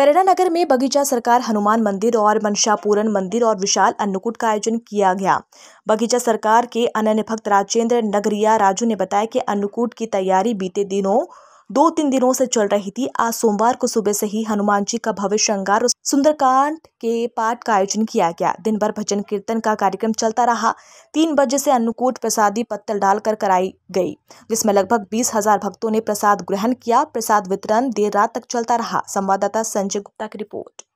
करेड़ा नगर में बगीचा सरकार हनुमान मंदिर और मनशापूरन मंदिर और विशाल अन्नकूट का आयोजन किया गया बगीचा सरकार के अनन्य भक्त राजेंद्र नगरिया राजू ने बताया कि अन्नकूट की तैयारी बीते दिनों दो तीन दिनों से चल रही थी आज सोमवार को सुबह से ही हनुमान जी का भव्य श्रृंगार और सुंदरकांड के पाठ का आयोजन किया गया दिन भर भजन कीर्तन का कार्यक्रम चलता रहा तीन बजे से अन्नकूट प्रसादी पत्तल डालकर कराई गई जिसमें लगभग बीस हजार भक्तों ने प्रसाद ग्रहण किया प्रसाद वितरण देर रात तक चलता रहा संवाददाता संजय गुप्ता की रिपोर्ट